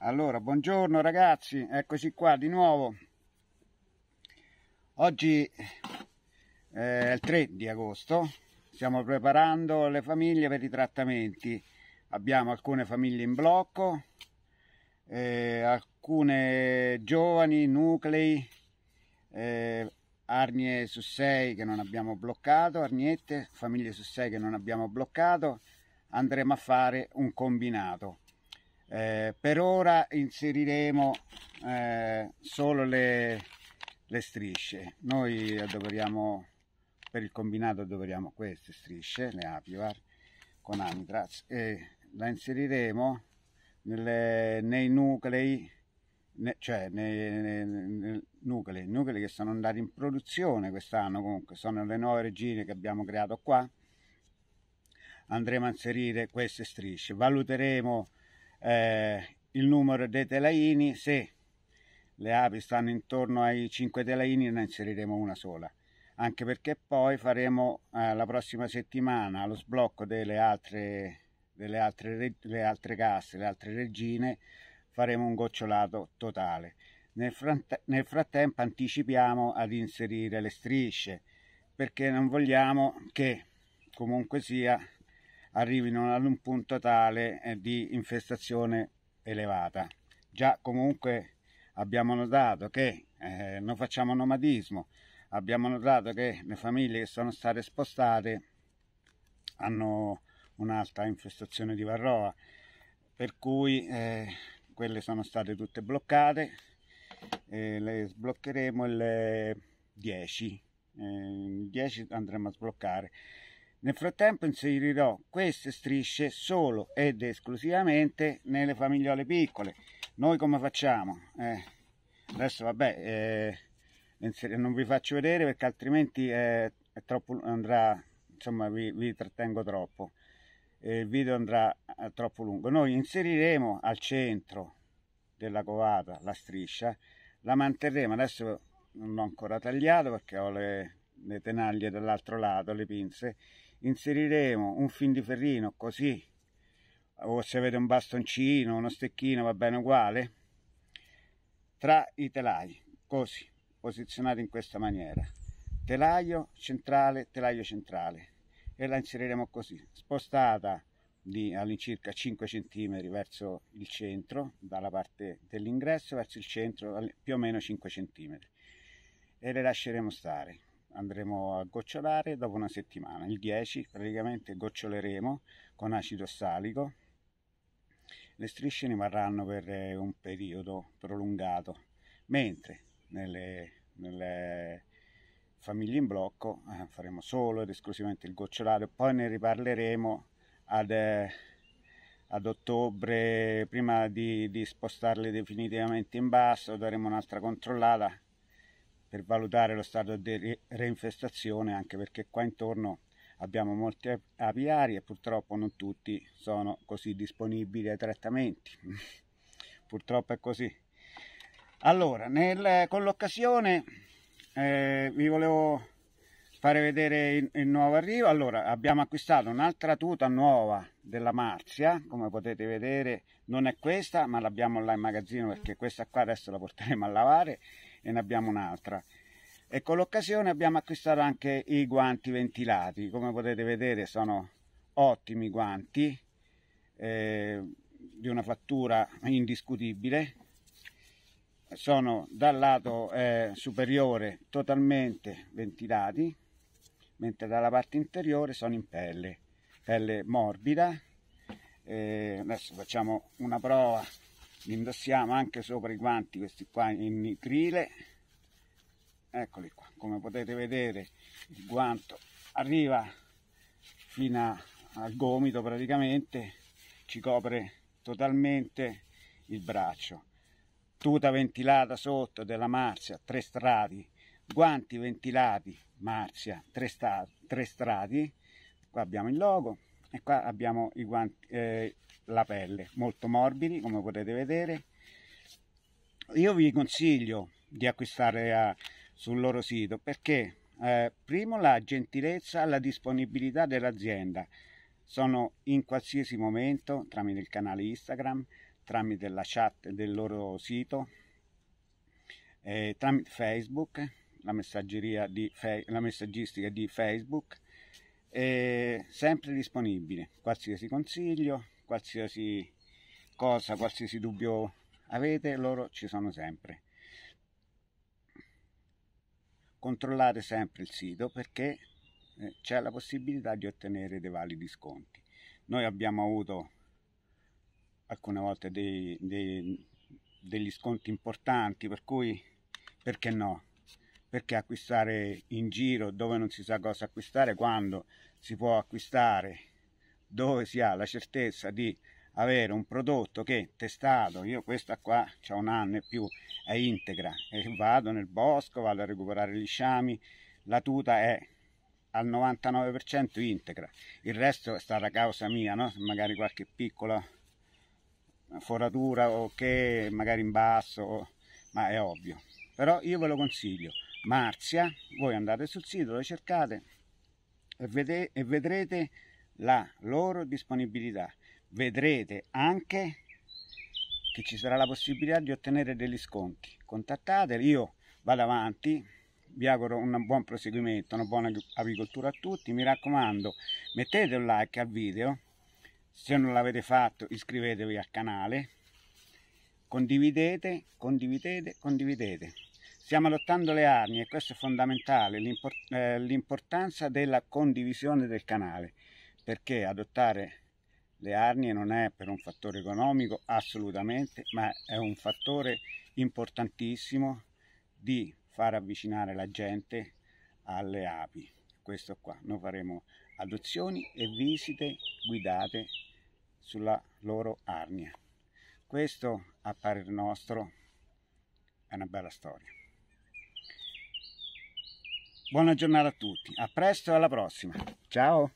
Allora, buongiorno ragazzi, eccoci qua di nuovo. Oggi eh, è il 3 di agosto, stiamo preparando le famiglie per i trattamenti. Abbiamo alcune famiglie in blocco, eh, alcune giovani, nuclei, eh, arnie su 6 che non abbiamo bloccato, arniette, famiglie su 6 che non abbiamo bloccato. Andremo a fare un combinato eh, per ora inseriremo eh, solo le, le, strisce. Noi adoperiamo, per il combinato adoperiamo queste strisce, le apivar con Amitraz e la inseriremo nelle, nei nuclei ne, cioè nei, nei, nei, nuclei, nuclei che sono andati in produzione quest'anno comunque, sono le nuove regine che abbiamo creato qua, andremo a inserire queste strisce, valuteremo eh, il numero dei telaini, se le api stanno intorno ai 5 telaini ne inseriremo una sola, anche perché poi faremo eh, la prossima settimana lo sblocco delle altre, delle altre, le altre casse, le altre regine, faremo un gocciolato totale. Nel, frante, nel frattempo anticipiamo ad inserire le strisce perché non vogliamo che comunque sia arrivino ad un punto tale eh, di infestazione elevata. Già comunque abbiamo notato che eh, noi facciamo nomadismo, abbiamo notato che le famiglie che sono state spostate hanno un'alta infestazione di varroa, per cui eh, quelle sono state tutte bloccate, eh, le sbloccheremo il 10, il 10 andremo a sbloccare. Nel frattempo inserirò queste strisce solo ed esclusivamente nelle famigliole piccole. Noi come facciamo? Eh, adesso vabbè, eh, non vi faccio vedere perché altrimenti eh, troppo, andrà, insomma vi, vi trattengo troppo. Eh, il video andrà eh, troppo lungo. Noi inseriremo al centro della covata la striscia, la manterremo, adesso non l'ho ancora tagliato perché ho le, le tenaglie dall'altro lato, le pinze, inseriremo un fin di ferrino così o se avete un bastoncino, uno stecchino va bene uguale tra i telai, così, posizionati in questa maniera telaio centrale, telaio centrale e la inseriremo così, spostata di all'incirca 5 cm verso il centro, dalla parte dell'ingresso verso il centro più o meno 5 cm e le lasceremo stare andremo a gocciolare dopo una settimana. Il 10 praticamente goccioleremo con acido salico. Le strisce rimarranno per eh, un periodo prolungato, mentre nelle, nelle famiglie in blocco eh, faremo solo ed esclusivamente il gocciolato, poi ne riparleremo ad... Eh, ad ottobre prima di, di spostarle definitivamente in basso daremo un'altra controllata per valutare lo stato di reinfestazione anche perché qua intorno abbiamo molti apiari e purtroppo non tutti sono così disponibili ai trattamenti purtroppo è così allora nel, con l'occasione eh, vi volevo fare vedere il, il, nuovo arrivo allora abbiamo acquistato un'altra tuta nuova della Marzia come potete vedere non è questa ma l'abbiamo là in magazzino perché questa qua adesso la porteremo a lavare e ne abbiamo un'altra e con l'occasione abbiamo acquistato anche i guanti ventilati come potete vedere sono ottimi guanti eh, di una fattura indiscutibile sono dal lato eh, superiore totalmente ventilati mentre dalla parte interiore sono in pelle pelle morbida eh, adesso facciamo una prova li indossiamo anche sopra i guanti questi qua in nitrile eccoli qua come potete vedere il guanto arriva fino a, al gomito praticamente ci copre totalmente il braccio tuta ventilata sotto della marzia tre strati guanti ventilati marzia tre, sta, tre strati qua abbiamo il logo e qua abbiamo i guanti eh, la pelle, molto morbidi come potete vedere. Io vi consiglio di acquistare a, eh, sul loro sito perché eh, primo la gentilezza, la disponibilità dell'azienda. Sono in qualsiasi momento tramite il canale Instagram, tramite la chat del loro sito, eh, tramite Facebook, la, messaggeria di, la messaggistica di Facebook è sempre disponibile, qualsiasi consiglio, qualsiasi cosa, qualsiasi dubbio avete, loro ci sono sempre. Controllate sempre il sito perché eh, c'è la possibilità di ottenere dei validi sconti. Noi abbiamo avuto alcune volte dei, dei, degli sconti importanti, per cui perché no? perché acquistare in giro dove non si sa cosa acquistare quando si può acquistare dove si ha la certezza di avere un prodotto che testato, io questa qua c'è un anno e più, è integra e vado nel bosco, vado a recuperare gli sciami, la tuta è al 99% integra, il resto è stata causa mia, no? magari qualche piccola foratura o che magari in basso, ma è ovvio, però io ve lo consiglio. Marzia, voi andate sul sito, lo cercate e, vede, e vedrete la loro disponibilità. Vedrete anche che ci sarà la possibilità di ottenere degli sconti. Contattateli, io vado avanti, vi auguro un buon proseguimento, una buona avicoltura a tutti, mi raccomando mettete un like al video, se non l'avete fatto iscrivetevi al canale, condividete, condividete, condividete. Stiamo adottando le armi e questo è fondamentale, eh, l'importanza della condivisione del canale, perché adottare le armi non è per un fattore economico assolutamente, ma è un fattore importantissimo di far avvicinare la gente alle api. Questo qua, noi faremo adozioni e visite guidate sulla loro arnia. Questo a parer nostro è una bella storia. Buona giornata a tutti, a presto e alla prossima. Ciao!